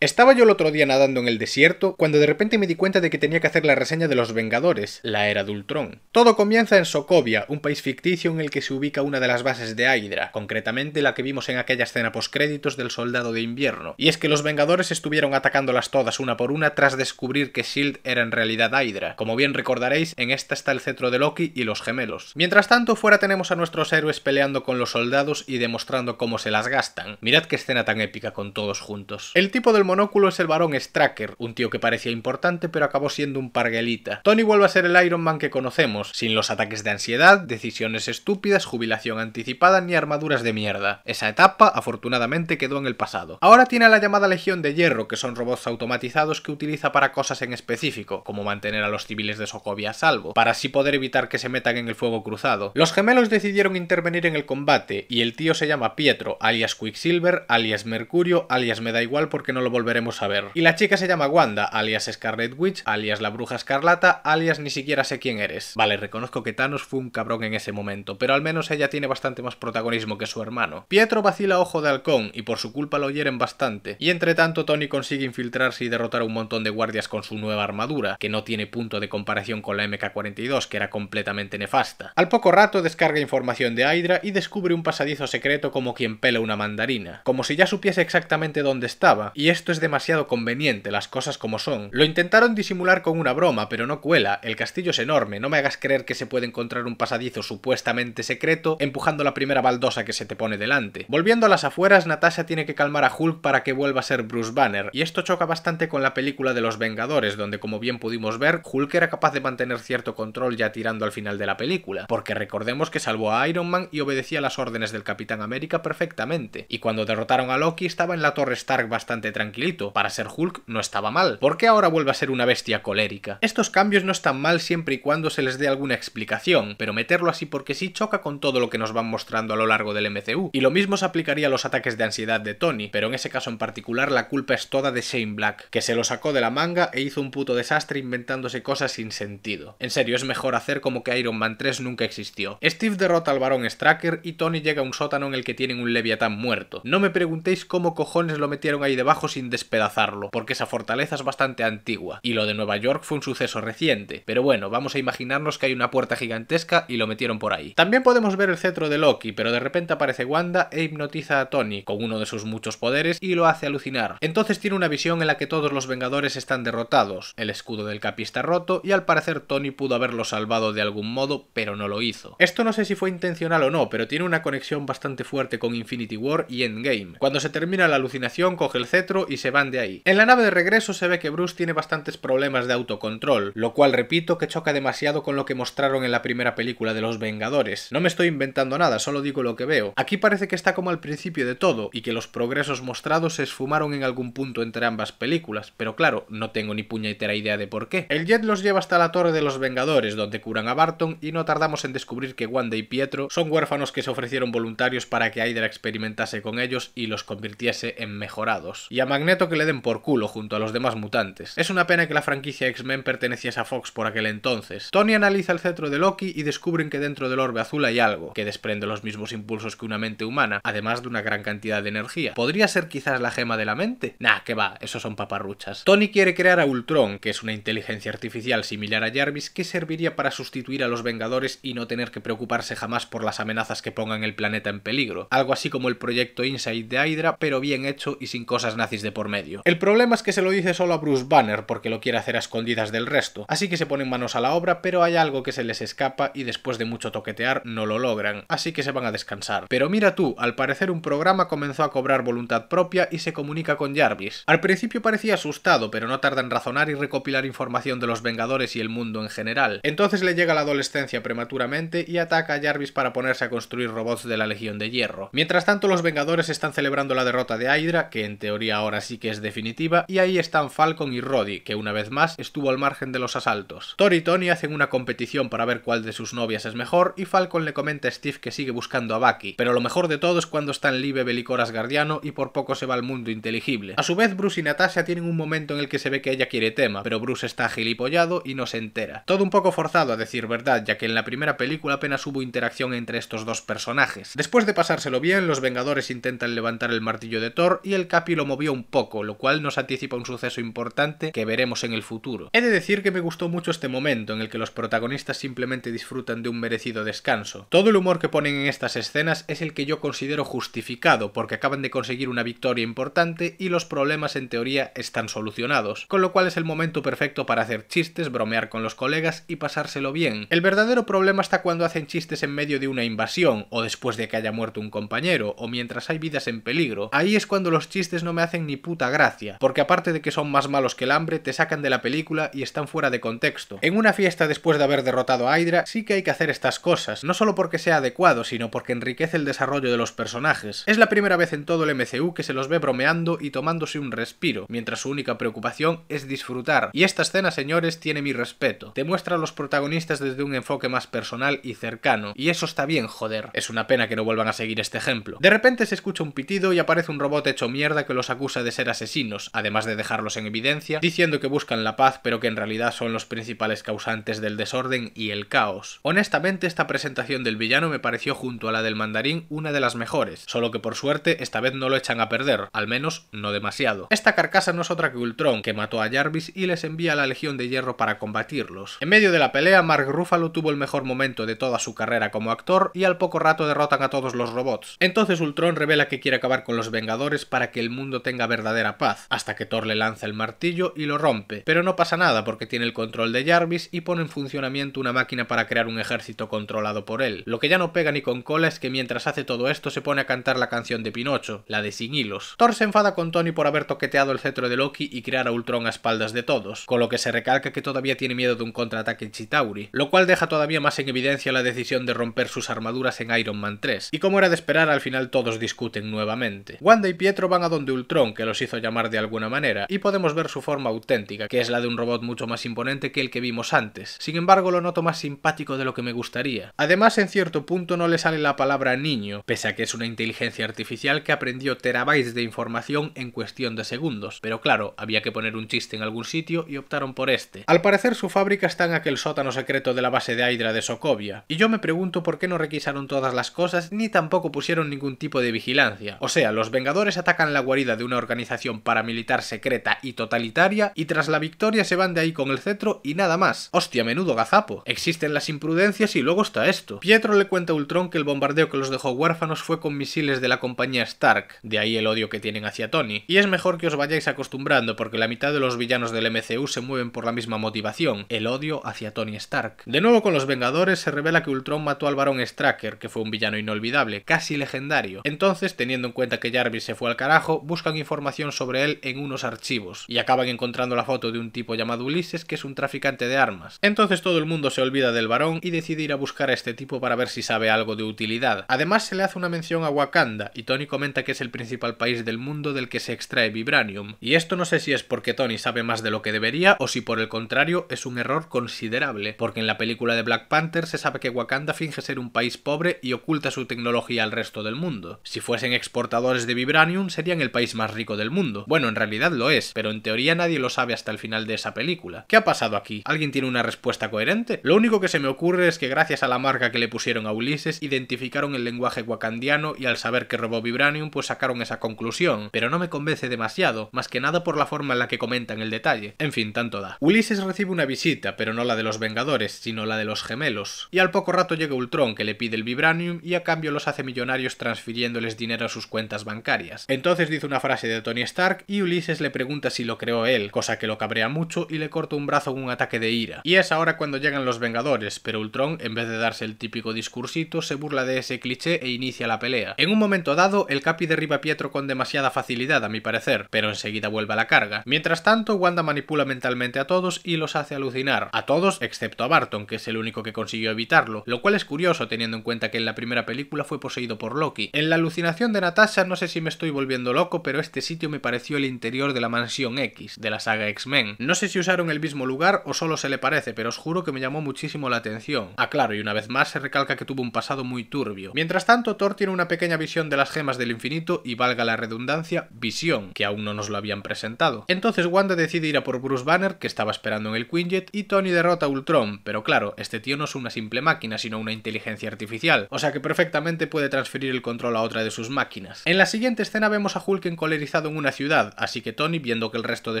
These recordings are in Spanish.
Estaba yo el otro día nadando en el desierto cuando de repente me di cuenta de que tenía que hacer la reseña de Los Vengadores, la era de Todo comienza en Sokovia, un país ficticio en el que se ubica una de las bases de Hydra, concretamente la que vimos en aquella escena postcréditos del Soldado de Invierno. Y es que los Vengadores estuvieron atacándolas todas una por una tras descubrir que S.H.I.E.L.D. era en realidad Hydra. Como bien recordaréis, en esta está el cetro de Loki y los gemelos. Mientras tanto, fuera tenemos a nuestros héroes peleando con los soldados y demostrando cómo se las gastan. Mirad qué escena tan épica con todos juntos. El tipo del monóculo es el varón Stracker, un tío que parecía importante pero acabó siendo un parguelita. Tony vuelve a ser el Iron Man que conocemos, sin los ataques de ansiedad, decisiones estúpidas, jubilación anticipada ni armaduras de mierda. Esa etapa, afortunadamente, quedó en el pasado. Ahora tiene la llamada Legión de Hierro, que son robots automatizados que utiliza para cosas en específico, como mantener a los civiles de Sokovia a salvo, para así poder evitar que se metan en el fuego cruzado. Los gemelos decidieron intervenir en el combate, y el tío se llama Pietro, alias Quicksilver, alias Mercurio, alias me da igual porque no lo volveremos a ver. Y la chica se llama Wanda, alias Scarlet Witch, alias la Bruja Escarlata, alias ni siquiera sé quién eres. Vale, reconozco que Thanos fue un cabrón en ese momento, pero al menos ella tiene bastante más protagonismo que su hermano. Pietro vacila ojo de halcón y por su culpa lo hieren bastante. Y entre tanto Tony consigue infiltrarse y derrotar a un montón de guardias con su nueva armadura, que no tiene punto de comparación con la MK-42, que era completamente nefasta. Al poco rato descarga información de Hydra y descubre un pasadizo secreto como quien pela una mandarina, como si ya supiese exactamente dónde estaba, y esto es demasiado conveniente, las cosas como son. Lo intentaron disimular con una broma, pero no cuela, el castillo es enorme, no me hagas creer que se puede encontrar un pasadizo supuestamente secreto empujando la primera baldosa que se te pone delante. Volviendo a las afueras, Natasha tiene que calmar a Hulk para que vuelva a ser Bruce Banner, y esto choca bastante con la película de los Vengadores, donde como bien pudimos ver, Hulk era capaz de mantener cierto control ya tirando al final de la película, porque recordemos que salvó a Iron Man y obedecía las órdenes del Capitán América perfectamente, y cuando derrotaron a Loki estaba en la Torre Stark bastante tranquilo para ser Hulk no estaba mal. ¿Por qué ahora vuelve a ser una bestia colérica? Estos cambios no están mal siempre y cuando se les dé alguna explicación, pero meterlo así porque sí choca con todo lo que nos van mostrando a lo largo del MCU. Y lo mismo se aplicaría a los ataques de ansiedad de Tony, pero en ese caso en particular la culpa es toda de Shane Black, que se lo sacó de la manga e hizo un puto desastre inventándose cosas sin sentido. En serio, es mejor hacer como que Iron Man 3 nunca existió. Steve derrota al varón Stracker y Tony llega a un sótano en el que tienen un Leviatán muerto. No me preguntéis cómo cojones lo metieron ahí debajo sin despedazarlo, porque esa fortaleza es bastante antigua, y lo de Nueva York fue un suceso reciente, pero bueno, vamos a imaginarnos que hay una puerta gigantesca y lo metieron por ahí. También podemos ver el cetro de Loki, pero de repente aparece Wanda e hipnotiza a Tony con uno de sus muchos poderes y lo hace alucinar. Entonces tiene una visión en la que todos los Vengadores están derrotados, el escudo del Capi está roto y al parecer Tony pudo haberlo salvado de algún modo, pero no lo hizo. Esto no sé si fue intencional o no, pero tiene una conexión bastante fuerte con Infinity War y Endgame. Cuando se termina la alucinación, coge el cetro y se van de ahí. En la nave de regreso se ve que Bruce tiene bastantes problemas de autocontrol, lo cual repito que choca demasiado con lo que mostraron en la primera película de Los Vengadores. No me estoy inventando nada, solo digo lo que veo. Aquí parece que está como al principio de todo y que los progresos mostrados se esfumaron en algún punto entre ambas películas, pero claro, no tengo ni puñetera idea de por qué. El jet los lleva hasta la Torre de los Vengadores, donde curan a Barton y no tardamos en descubrir que Wanda y Pietro son huérfanos que se ofrecieron voluntarios para que Hydra experimentase con ellos y los convirtiese en mejorados. Y a que le den por culo junto a los demás mutantes. Es una pena que la franquicia X-Men perteneciese a Fox por aquel entonces. Tony analiza el cetro de Loki y descubren que dentro del orbe azul hay algo, que desprende los mismos impulsos que una mente humana, además de una gran cantidad de energía. ¿Podría ser quizás la gema de la mente? Nah, que va, eso son paparruchas. Tony quiere crear a Ultron, que es una inteligencia artificial similar a Jarvis, que serviría para sustituir a los Vengadores y no tener que preocuparse jamás por las amenazas que pongan el planeta en peligro. Algo así como el proyecto Inside de Hydra, pero bien hecho y sin cosas nazis de por medio. El problema es que se lo dice solo a Bruce Banner porque lo quiere hacer a escondidas del resto, así que se ponen manos a la obra, pero hay algo que se les escapa y después de mucho toquetear no lo logran, así que se van a descansar. Pero mira tú, al parecer un programa comenzó a cobrar voluntad propia y se comunica con Jarvis. Al principio parecía asustado, pero no tarda en razonar y recopilar información de los Vengadores y el mundo en general. Entonces le llega la adolescencia prematuramente y ataca a Jarvis para ponerse a construir robots de la Legión de Hierro. Mientras tanto, los Vengadores están celebrando la derrota de Hydra, que en teoría ahora sí que es definitiva, y ahí están Falcon y Roddy, que una vez más estuvo al margen de los asaltos. Thor y Tony hacen una competición para ver cuál de sus novias es mejor, y Falcon le comenta a Steve que sigue buscando a Bucky, pero lo mejor de todo es cuando están Lee belicoras guardiano asgardiano y por poco se va al mundo inteligible. A su vez, Bruce y Natasha tienen un momento en el que se ve que ella quiere tema, pero Bruce está gilipollado y no se entera. Todo un poco forzado, a decir verdad, ya que en la primera película apenas hubo interacción entre estos dos personajes. Después de pasárselo bien, los Vengadores intentan levantar el martillo de Thor y el Capi lo movió un poco, lo cual nos anticipa un suceso importante que veremos en el futuro. He de decir que me gustó mucho este momento en el que los protagonistas simplemente disfrutan de un merecido descanso. Todo el humor que ponen en estas escenas es el que yo considero justificado, porque acaban de conseguir una victoria importante y los problemas en teoría están solucionados, con lo cual es el momento perfecto para hacer chistes, bromear con los colegas y pasárselo bien. El verdadero problema está cuando hacen chistes en medio de una invasión, o después de que haya muerto un compañero, o mientras hay vidas en peligro. Ahí es cuando los chistes no me hacen ni puta gracia, porque aparte de que son más malos que el hambre, te sacan de la película y están fuera de contexto. En una fiesta después de haber derrotado a Hydra, sí que hay que hacer estas cosas, no solo porque sea adecuado, sino porque enriquece el desarrollo de los personajes. Es la primera vez en todo el MCU que se los ve bromeando y tomándose un respiro, mientras su única preocupación es disfrutar. Y esta escena, señores, tiene mi respeto. Te muestra a los protagonistas desde un enfoque más personal y cercano, y eso está bien, joder. Es una pena que no vuelvan a seguir este ejemplo. De repente se escucha un pitido y aparece un robot hecho mierda que los acusa de de ser asesinos, además de dejarlos en evidencia, diciendo que buscan la paz pero que en realidad son los principales causantes del desorden y el caos. Honestamente esta presentación del villano me pareció junto a la del mandarín una de las mejores, solo que por suerte esta vez no lo echan a perder, al menos no demasiado. Esta carcasa no es otra que Ultron, que mató a Jarvis y les envía a la Legión de Hierro para combatirlos. En medio de la pelea, Mark Ruffalo tuvo el mejor momento de toda su carrera como actor y al poco rato derrotan a todos los robots. Entonces Ultron revela que quiere acabar con los Vengadores para que el mundo tenga verdadera paz, hasta que Thor le lanza el martillo y lo rompe, pero no pasa nada porque tiene el control de Jarvis y pone en funcionamiento una máquina para crear un ejército controlado por él. Lo que ya no pega ni con cola es que mientras hace todo esto se pone a cantar la canción de Pinocho, la de Sin Hilos. Thor se enfada con Tony por haber toqueteado el cetro de Loki y crear a Ultron a espaldas de todos, con lo que se recalca que todavía tiene miedo de un contraataque en Chitauri, lo cual deja todavía más en evidencia la decisión de romper sus armaduras en Iron Man 3. Y como era de esperar, al final todos discuten nuevamente. Wanda y Pietro van a donde Ultron, que los hizo llamar de alguna manera, y podemos ver su forma auténtica, que es la de un robot mucho más imponente que el que vimos antes. Sin embargo, lo noto más simpático de lo que me gustaría. Además, en cierto punto no le sale la palabra niño, pese a que es una inteligencia artificial que aprendió terabytes de información en cuestión de segundos. Pero claro, había que poner un chiste en algún sitio y optaron por este. Al parecer, su fábrica está en aquel sótano secreto de la base de Hydra de Sokovia, y yo me pregunto por qué no requisaron todas las cosas ni tampoco pusieron ningún tipo de vigilancia. O sea, los Vengadores atacan la guarida de una organización organización paramilitar secreta y totalitaria, y tras la victoria se van de ahí con el cetro y nada más. Hostia, menudo gazapo. Existen las imprudencias y luego está esto. Pietro le cuenta a Ultron que el bombardeo que los dejó huérfanos fue con misiles de la compañía Stark, de ahí el odio que tienen hacia Tony. Y es mejor que os vayáis acostumbrando porque la mitad de los villanos del MCU se mueven por la misma motivación, el odio hacia Tony Stark. De nuevo con los Vengadores se revela que Ultron mató al varón Stracker, que fue un villano inolvidable, casi legendario. Entonces, teniendo en cuenta que Jarvis se fue al carajo, buscan información información sobre él en unos archivos y acaban encontrando la foto de un tipo llamado Ulises que es un traficante de armas. Entonces todo el mundo se olvida del varón y decide ir a buscar a este tipo para ver si sabe algo de utilidad. Además se le hace una mención a Wakanda y Tony comenta que es el principal país del mundo del que se extrae vibranium. Y esto no sé si es porque Tony sabe más de lo que debería o si por el contrario es un error considerable, porque en la película de Black Panther se sabe que Wakanda finge ser un país pobre y oculta su tecnología al resto del mundo. Si fuesen exportadores de vibranium serían el país más rico del mundo. Bueno, en realidad lo es, pero en teoría nadie lo sabe hasta el final de esa película. ¿Qué ha pasado aquí? ¿Alguien tiene una respuesta coherente? Lo único que se me ocurre es que gracias a la marca que le pusieron a Ulises, identificaron el lenguaje wakandiano y al saber que robó Vibranium, pues sacaron esa conclusión, pero no me convence demasiado, más que nada por la forma en la que comentan el detalle. En fin, tanto da. Ulises recibe una visita, pero no la de los Vengadores, sino la de los gemelos. Y al poco rato llega Ultron, que le pide el Vibranium y a cambio los hace millonarios transfiriéndoles dinero a sus cuentas bancarias. Entonces dice una frase de Tony Stark y Ulises le pregunta si lo creó él, cosa que lo cabrea mucho y le corta un brazo con un ataque de ira. Y es ahora cuando llegan los Vengadores, pero Ultron, en vez de darse el típico discursito, se burla de ese cliché e inicia la pelea. En un momento dado, el Capi derriba a Pietro con demasiada facilidad, a mi parecer, pero enseguida vuelve a la carga. Mientras tanto, Wanda manipula mentalmente a todos y los hace alucinar. A todos, excepto a Barton, que es el único que consiguió evitarlo, lo cual es curioso teniendo en cuenta que en la primera película fue poseído por Loki. En la alucinación de Natasha no sé si me estoy volviendo loco, pero este sitio me pareció el interior de la mansión X, de la saga X-Men. No sé si usaron el mismo lugar o solo se le parece, pero os juro que me llamó muchísimo la atención. Ah, claro, y una vez más se recalca que tuvo un pasado muy turbio. Mientras tanto, Thor tiene una pequeña visión de las gemas del infinito y, valga la redundancia, visión, que aún no nos lo habían presentado. Entonces Wanda decide ir a por Bruce Banner, que estaba esperando en el Quinjet, y Tony derrota a Ultron, pero claro, este tío no es una simple máquina, sino una inteligencia artificial, o sea que perfectamente puede transferir el control a otra de sus máquinas. En la siguiente escena vemos a Hulk encolerizado en una ciudad, así que Tony, viendo que el resto de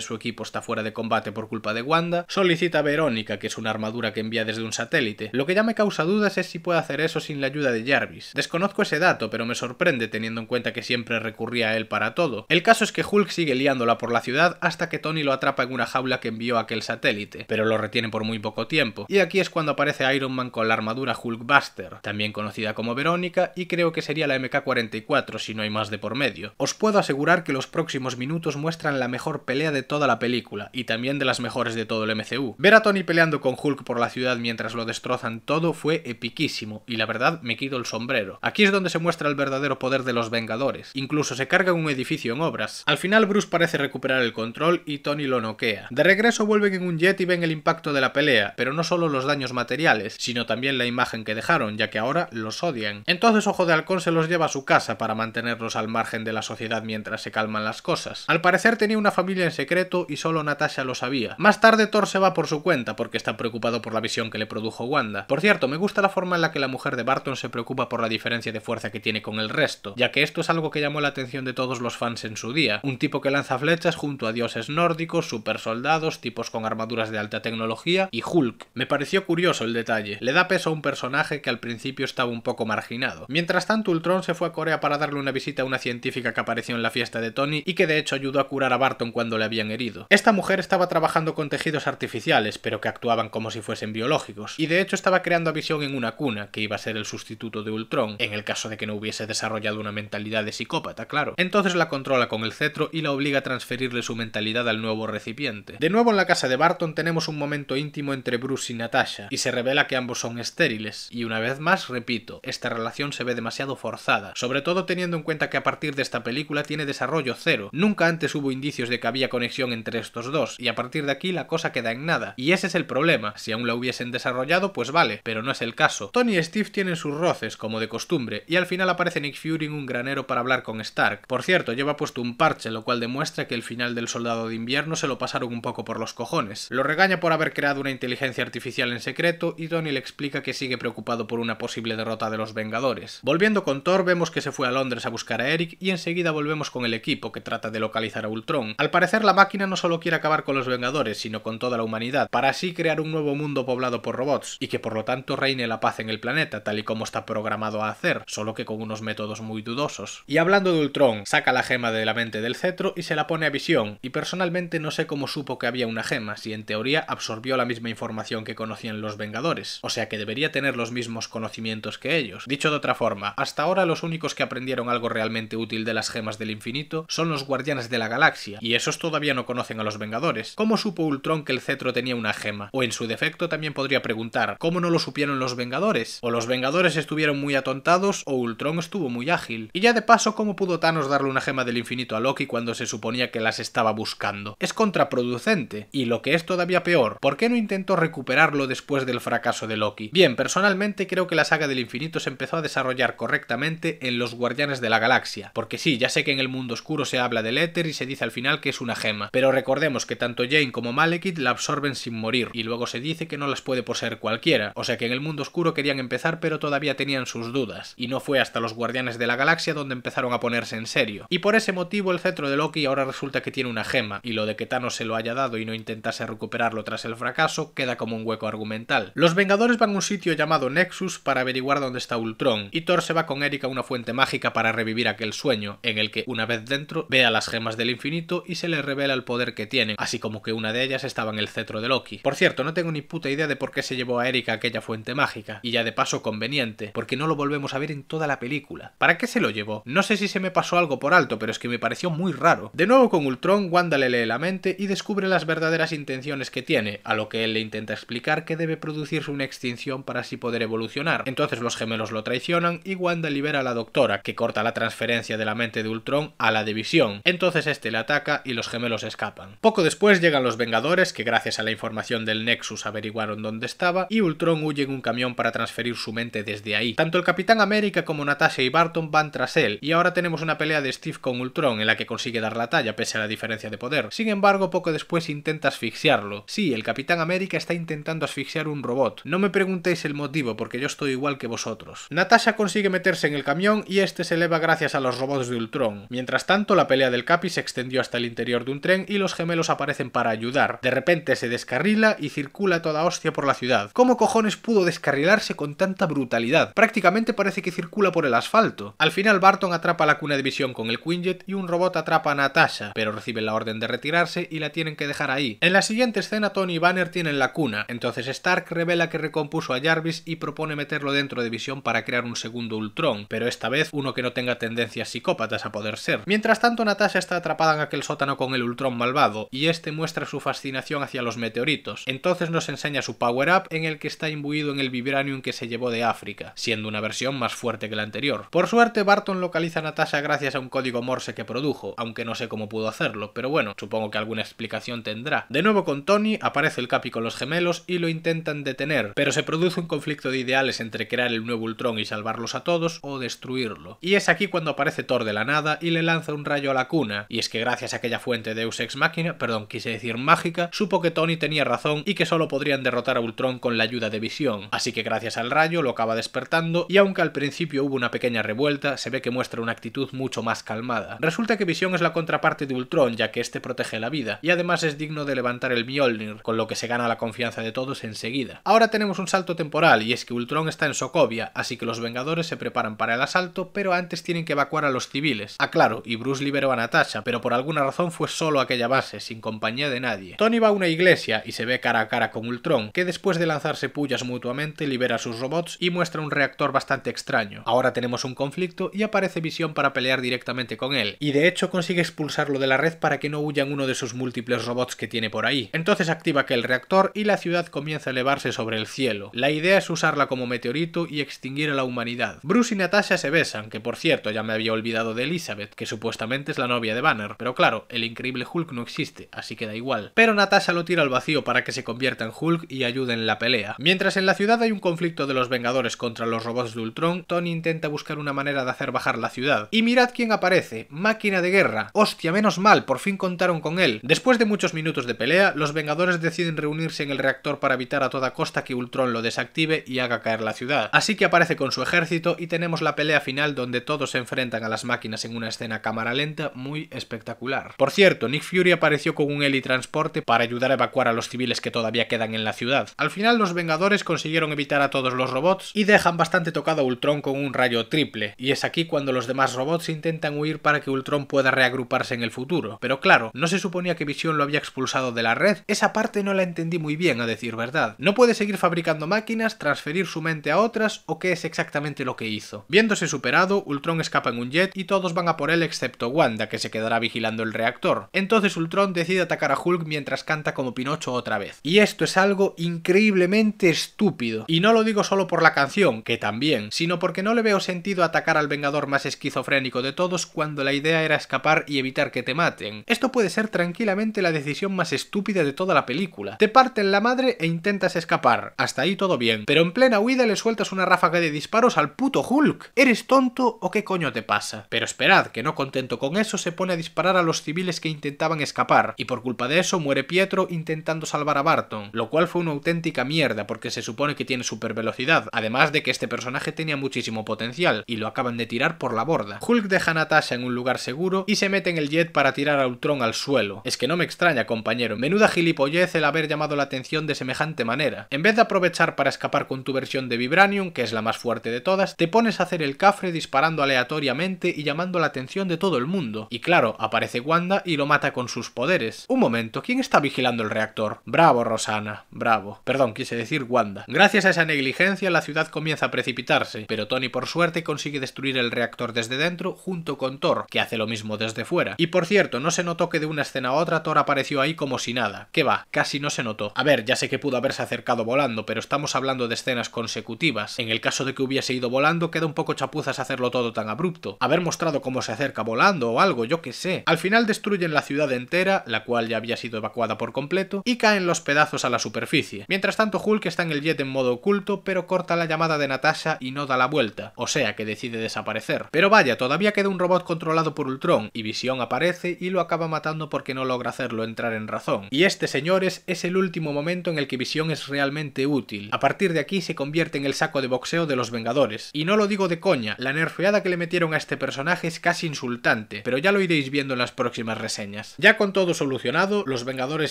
su equipo está fuera de combate por culpa de Wanda, solicita a Verónica, que es una armadura que envía desde un satélite. Lo que ya me causa dudas es si puede hacer eso sin la ayuda de Jarvis. Desconozco ese dato, pero me sorprende teniendo en cuenta que siempre recurría a él para todo. El caso es que Hulk sigue liándola por la ciudad hasta que Tony lo atrapa en una jaula que envió aquel satélite, pero lo retiene por muy poco tiempo. Y aquí es cuando aparece Iron Man con la armadura Hulk Buster, también conocida como Verónica, y creo que sería la MK-44 si no hay más de por medio. Os puedo asegurar que los próximos minutos muestran la mejor pelea de toda la película, y también de las mejores de todo el MCU. Ver a Tony peleando con Hulk por la ciudad mientras lo destrozan todo fue epiquísimo, y la verdad me quito el sombrero. Aquí es donde se muestra el verdadero poder de los Vengadores, incluso se carga un edificio en obras. Al final Bruce parece recuperar el control y Tony lo noquea. De regreso vuelven en un jet y ven el impacto de la pelea, pero no solo los daños materiales, sino también la imagen que dejaron, ya que ahora los odian. Entonces Ojo de Halcón se los lleva a su casa para mantenerlos al margen de la sociedad mientras se calma las cosas. Al parecer tenía una familia en secreto y solo Natasha lo sabía. Más tarde Thor se va por su cuenta porque está preocupado por la visión que le produjo Wanda. Por cierto, me gusta la forma en la que la mujer de Barton se preocupa por la diferencia de fuerza que tiene con el resto, ya que esto es algo que llamó la atención de todos los fans en su día. Un tipo que lanza flechas junto a dioses nórdicos, supersoldados, tipos con armaduras de alta tecnología y Hulk. Me pareció curioso el detalle. Le da peso a un personaje que al principio estaba un poco marginado. Mientras tanto, Ultron se fue a Corea para darle una visita a una científica que apareció en la fiesta de Tony y que de hecho ayudó a curar a Barton cuando le habían herido. Esta mujer estaba trabajando con tejidos artificiales, pero que actuaban como si fuesen biológicos, y de hecho estaba creando a Visión en una cuna, que iba a ser el sustituto de Ultron, en el caso de que no hubiese desarrollado una mentalidad de psicópata, claro. Entonces la controla con el cetro y la obliga a transferirle su mentalidad al nuevo recipiente. De nuevo en la casa de Barton tenemos un momento íntimo entre Bruce y Natasha, y se revela que ambos son estériles, y una vez más, repito, esta relación se ve demasiado forzada, sobre todo teniendo en cuenta que a partir de esta película tiene desarrollo cero. Nunca antes hubo indicios de que había conexión entre estos dos, y a partir de aquí la cosa queda en nada. Y ese es el problema. Si aún la hubiesen desarrollado, pues vale, pero no es el caso. Tony y Steve tienen sus roces, como de costumbre, y al final aparece Nick Fury en un granero para hablar con Stark. Por cierto, lleva puesto un parche, lo cual demuestra que el final del Soldado de Invierno se lo pasaron un poco por los cojones. Lo regaña por haber creado una inteligencia artificial en secreto y Tony le explica que sigue preocupado por una posible derrota de los Vengadores. Volviendo con Thor, vemos que se fue a Londres a buscar a Eric y enseguida volvemos con el equipo que trata de localizar a Ultron, al parecer la máquina no solo quiere acabar con los Vengadores, sino con toda la humanidad, para así crear un nuevo mundo poblado por robots, y que por lo tanto reine la paz en el planeta, tal y como está programado a hacer, solo que con unos métodos muy dudosos. Y hablando de Ultron, saca la gema de la mente del cetro y se la pone a visión, y personalmente no sé cómo supo que había una gema, si en teoría absorbió la misma información que conocían los Vengadores, o sea que debería tener los mismos conocimientos que ellos. Dicho de otra forma, hasta ahora los únicos que aprendieron algo realmente útil de las gemas del infinito son los guardianes de la galaxia, y esos todavía no conocen a los Vengadores. ¿Cómo supo Ultron que el cetro tenía una gema? O en su defecto también podría preguntar, ¿cómo no lo supieron los Vengadores? O los Vengadores estuvieron muy atontados, o Ultron estuvo muy ágil. Y ya de paso, ¿cómo pudo Thanos darle una gema del infinito a Loki cuando se suponía que las estaba buscando? Es contraproducente, y lo que es todavía peor, ¿por qué no intentó recuperarlo después del fracaso de Loki? Bien, personalmente creo que la saga del infinito se empezó a desarrollar correctamente en los Guardianes de la Galaxia, porque sí, ya sé que en el mundo oscuro se habla del éter y se dice al final que es una gema. Pero recordemos que tanto Jane como Malekith la absorben sin morir, y luego se dice que no las puede poseer cualquiera, o sea que en el mundo oscuro querían empezar pero todavía tenían sus dudas, y no fue hasta los Guardianes de la Galaxia donde empezaron a ponerse en serio. Y por ese motivo el cetro de Loki ahora resulta que tiene una gema, y lo de que Thanos se lo haya dado y no intentase recuperarlo tras el fracaso queda como un hueco argumental. Los Vengadores van a un sitio llamado Nexus para averiguar dónde está Ultron, y Thor se va con Erika a una fuente mágica para revivir aquel sueño, en el que, una vez dentro, vea ve a las gemas del infinito y se le revela el poder que tienen, así como que una de ellas estaba en el cetro de Loki. Por cierto, no tengo ni puta idea de por qué se llevó a Erika aquella fuente mágica, y ya de paso conveniente, porque no lo volvemos a ver en toda la película. ¿Para qué se lo llevó? No sé si se me pasó algo por alto, pero es que me pareció muy raro. De nuevo con Ultron, Wanda le lee la mente y descubre las verdaderas intenciones que tiene, a lo que él le intenta explicar que debe producirse una extinción para así poder evolucionar. Entonces los gemelos lo traicionan y Wanda libera a la doctora, que corta la transferencia de la mente de Ultron a la de visión. entonces este le ataca y los gemelos escapan. Poco después llegan los Vengadores, que gracias a la información del Nexus averiguaron dónde estaba, y Ultron huye en un camión para transferir su mente desde ahí. Tanto el Capitán América como Natasha y Barton van tras él, y ahora tenemos una pelea de Steve con Ultron en la que consigue dar la talla pese a la diferencia de poder. Sin embargo, poco después intenta asfixiarlo. Sí, el Capitán América está intentando asfixiar un robot. No me preguntéis el motivo, porque yo estoy igual que vosotros. Natasha consigue meterse en el camión y este se eleva gracias a los robots de Ultron. Mientras tanto, la pelea del Capi se extendió hasta el interior de un tren y los gemelos aparecen para ayudar. De repente se descarrila y circula toda hostia por la ciudad. ¿Cómo cojones pudo descarrilarse con tanta brutalidad? Prácticamente parece que circula por el asfalto. Al final Barton atrapa la cuna de visión con el Quinjet y un robot atrapa a Natasha, pero reciben la orden de retirarse y la tienen que dejar ahí. En la siguiente escena Tony y Banner tienen la cuna, entonces Stark revela que recompuso a Jarvis y propone meterlo dentro de visión para crear un segundo Ultron, pero esta vez uno que no tenga tendencias psicópatas a poder ser. Mientras tanto, Natasha está atrapada en aquel sótano con el Ultrón malvado, y este muestra su fascinación hacia los meteoritos. Entonces nos enseña su power-up en el que está imbuido en el Vibranium que se llevó de África, siendo una versión más fuerte que la anterior. Por suerte, Barton localiza a Natasha gracias a un código Morse que produjo, aunque no sé cómo pudo hacerlo, pero bueno, supongo que alguna explicación tendrá. De nuevo con Tony, aparece el Capi con los gemelos y lo intentan detener, pero se produce un conflicto de ideales entre crear el nuevo Ultron y salvarlos a todos, o destruirlo. Y es aquí cuando aparece Thor de la nada y le lanza un rayo a la cuna, y es que gracias a aquella fuente de Ex Máquina, perdón, quise decir mágica, supo que Tony tenía razón y que solo podrían derrotar a Ultron con la ayuda de Visión, así que gracias al rayo lo acaba despertando, y aunque al principio hubo una pequeña revuelta, se ve que muestra una actitud mucho más calmada. Resulta que Visión es la contraparte de Ultron, ya que este protege la vida, y además es digno de levantar el Mjolnir, con lo que se gana la confianza de todos enseguida. Ahora tenemos un salto temporal, y es que Ultron está en Sokovia, así que los Vengadores se preparan para el asalto, pero antes tienen que evacuar a los civiles. Aclaro, ah, y Bruce liberó a Natasha, pero por alguna razón fue solo a aquella base, sin compañía de nadie. Tony va a una iglesia y se ve cara a cara con Ultron, que después de lanzarse pullas mutuamente libera a sus robots y muestra un reactor bastante extraño. Ahora tenemos un conflicto y aparece Visión para pelear directamente con él, y de hecho consigue expulsarlo de la red para que no huyan uno de sus múltiples robots que tiene por ahí. Entonces activa aquel reactor y la ciudad comienza a elevarse sobre el cielo. La idea es usarla como meteorito y extinguir a la humanidad. Bruce y Natasha se besan, que por cierto ya me había olvidado de Elizabeth, que supuestamente es la novia de Banner, pero claro, el increíble Hulk no existe, así que da igual. Pero Natasha lo tira al vacío para que se convierta en Hulk y ayude en la pelea. Mientras en la ciudad hay un conflicto de los Vengadores contra los robots de Ultron, Tony intenta buscar una manera de hacer bajar la ciudad. Y mirad quién aparece, Máquina de Guerra. Hostia, menos mal, por fin contaron con él. Después de muchos minutos de pelea, los Vengadores deciden reunirse en el reactor para evitar a toda costa que Ultron lo desactive y haga caer la ciudad. Así que aparece con su ejército y tenemos la pelea final donde todos se enfrentan a las máquinas en una escena cámara lenta muy espectacular. Por cierto, Nick Fury apareció con un helitransporte para ayudar a evacuar a los civiles que todavía quedan en la ciudad. Al final los Vengadores consiguieron evitar a todos los robots y dejan bastante tocado a Ultron con un rayo triple, y es aquí cuando los demás robots intentan huir para que Ultron pueda reagruparse en el futuro. Pero claro, no se suponía que Visión lo había expulsado de la red, esa parte no la entendí muy bien, a decir verdad. No puede seguir fabricando máquinas, transferir su mente a otras o qué es exactamente lo que hizo. Viéndose superado, Ultron escapa en un jet y todos van a por él excepto Wanda, que se quedará vigilando el reactor. Entonces Ultron decide atacar a Hulk mientras canta como Pinocho otra vez. Y esto es algo increíblemente estúpido. Y no lo digo solo por la canción, que también, sino porque no le veo sentido atacar al Vengador más esquizofrénico de todos cuando la idea era escapar y evitar que te maten. Esto puede ser tranquilamente la decisión más estúpida de toda la película. Te parten la madre e intentas escapar. Hasta ahí todo bien. Pero en plena huida le sueltas una ráfaga de disparos al puto Hulk. ¿Eres tonto o qué coño te pasa? Pero esperad, que no contento con eso se pone a disparar a los civiles que intentaban escapar, y por culpa de eso muere Pietro intentando salvar a Barton, lo cual fue una auténtica mierda porque se supone que tiene super velocidad, además de que este personaje tenía muchísimo potencial, y lo acaban de tirar por la borda. Hulk deja a Natasha en un lugar seguro y se mete en el jet para tirar a Ultron al suelo. Es que no me extraña, compañero, menuda gilipollez el haber llamado la atención de semejante manera. En vez de aprovechar para escapar con tu versión de Vibranium, que es la más fuerte de todas, te pones a hacer el cafre disparando aleatoriamente y llamando la atención de todos el mundo. Y claro, aparece Wanda y lo mata con sus poderes. Un momento, ¿quién está vigilando el reactor? Bravo, Rosana, bravo. Perdón, quise decir Wanda. Gracias a esa negligencia, la ciudad comienza a precipitarse, pero Tony por suerte consigue destruir el reactor desde dentro junto con Thor, que hace lo mismo desde fuera. Y por cierto, no se notó que de una escena a otra Thor apareció ahí como si nada. Que va, casi no se notó. A ver, ya sé que pudo haberse acercado volando, pero estamos hablando de escenas consecutivas. En el caso de que hubiese ido volando, queda un poco chapuzas hacerlo todo tan abrupto. Haber mostrado cómo se acerca volando o algo, yo qué sé. Al final destruyen la ciudad entera, la cual ya había sido evacuada por completo, y caen los pedazos a la superficie. Mientras tanto, Hulk está en el jet en modo oculto, pero corta la llamada de Natasha y no da la vuelta, o sea que decide desaparecer. Pero vaya, todavía queda un robot controlado por Ultron, y Visión aparece y lo acaba matando porque no logra hacerlo entrar en razón. Y este, señores, es el último momento en el que Visión es realmente útil. A partir de aquí se convierte en el saco de boxeo de los Vengadores. Y no lo digo de coña, la nerfeada que le metieron a este personaje es casi insultante pero ya lo iréis viendo en las próximas reseñas. Ya con todo solucionado, los Vengadores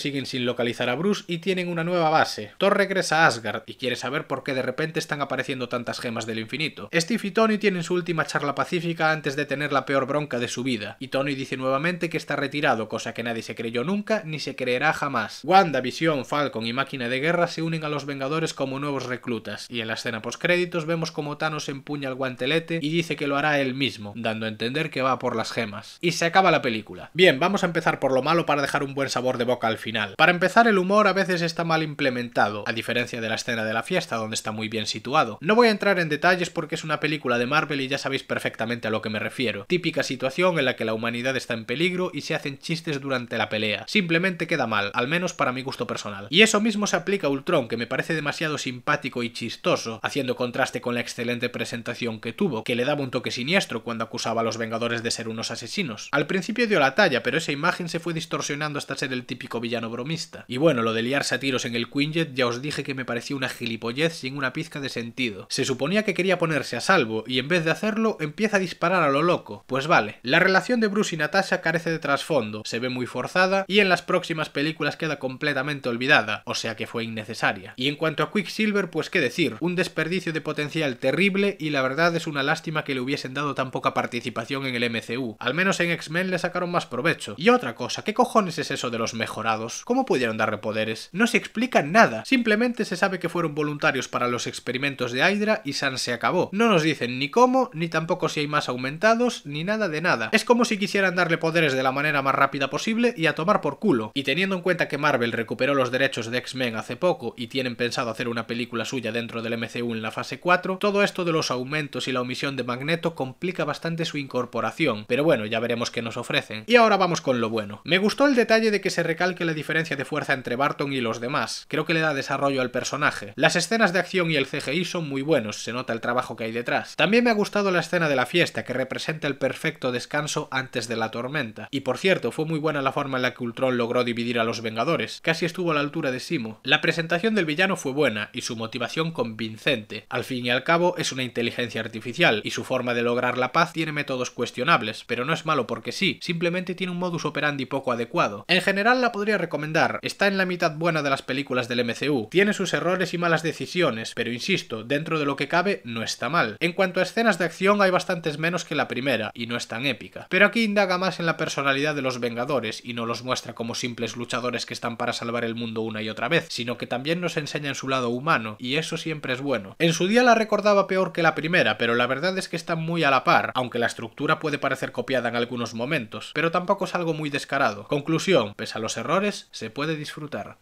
siguen sin localizar a Bruce y tienen una nueva base. Thor regresa a Asgard y quiere saber por qué de repente están apareciendo tantas gemas del infinito. Steve y Tony tienen su última charla pacífica antes de tener la peor bronca de su vida, y Tony dice nuevamente que está retirado, cosa que nadie se creyó nunca ni se creerá jamás. Wanda, Visión, Falcon y Máquina de Guerra se unen a los Vengadores como nuevos reclutas, y en la escena postcréditos vemos como Thanos empuña el guantelete y dice que lo hará él mismo, dando a entender que va por las gemas. Y se acaba la película. Bien, vamos a empezar por lo malo para dejar un buen sabor de boca al final. Para empezar, el humor a veces está mal implementado, a diferencia de la escena de la fiesta, donde está muy bien situado. No voy a entrar en detalles porque es una película de Marvel y ya sabéis perfectamente a lo que me refiero. Típica situación en la que la humanidad está en peligro y se hacen chistes durante la pelea. Simplemente queda mal, al menos para mi gusto personal. Y eso mismo se aplica a Ultron, que me parece demasiado simpático y chistoso, haciendo contraste con la excelente presentación que tuvo, que le daba un toque siniestro cuando acusaba a los Vengadores de ser un los asesinos. Al principio dio la talla, pero esa imagen se fue distorsionando hasta ser el típico villano bromista. Y bueno, lo de liarse a tiros en el Quinjet ya os dije que me parecía una gilipollez sin una pizca de sentido. Se suponía que quería ponerse a salvo, y en vez de hacerlo, empieza a disparar a lo loco. Pues vale, la relación de Bruce y Natasha carece de trasfondo, se ve muy forzada, y en las próximas películas queda completamente olvidada, o sea que fue innecesaria. Y en cuanto a Quicksilver, pues qué decir, un desperdicio de potencial terrible, y la verdad es una lástima que le hubiesen dado tan poca participación en el MCU. Al menos en X-Men le sacaron más provecho. Y otra cosa, ¿qué cojones es eso de los mejorados? ¿Cómo pudieron darle poderes? No se explica nada. Simplemente se sabe que fueron voluntarios para los experimentos de Hydra y San se acabó. No nos dicen ni cómo, ni tampoco si hay más aumentados, ni nada de nada. Es como si quisieran darle poderes de la manera más rápida posible y a tomar por culo. Y teniendo en cuenta que Marvel recuperó los derechos de X-Men hace poco y tienen pensado hacer una película suya dentro del MCU en la fase 4, todo esto de los aumentos y la omisión de Magneto complica bastante su incorporación, pero bueno, ya veremos qué nos ofrecen. Y ahora vamos con lo bueno. Me gustó el detalle de que se recalque la diferencia de fuerza entre Barton y los demás. Creo que le da desarrollo al personaje. Las escenas de acción y el CGI son muy buenos, se nota el trabajo que hay detrás. También me ha gustado la escena de la fiesta, que representa el perfecto descanso antes de la tormenta. Y por cierto, fue muy buena la forma en la que Ultron logró dividir a los Vengadores. Casi estuvo a la altura de Simo. La presentación del villano fue buena y su motivación convincente. Al fin y al cabo, es una inteligencia artificial y su forma de lograr la paz tiene métodos cuestionables, pero no es malo porque sí, simplemente tiene un modus operandi poco adecuado. En general la podría recomendar, está en la mitad buena de las películas del MCU, tiene sus errores y malas decisiones, pero insisto, dentro de lo que cabe no está mal. En cuanto a escenas de acción hay bastantes menos que la primera, y no es tan épica. Pero aquí indaga más en la personalidad de los Vengadores, y no los muestra como simples luchadores que están para salvar el mundo una y otra vez, sino que también nos enseña en su lado humano, y eso siempre es bueno. En su día la recordaba peor que la primera, pero la verdad es que están muy a la par, aunque la estructura puede parecer copiada en algunos momentos, pero tampoco es algo muy descarado. Conclusión, pese a los errores, se puede disfrutar.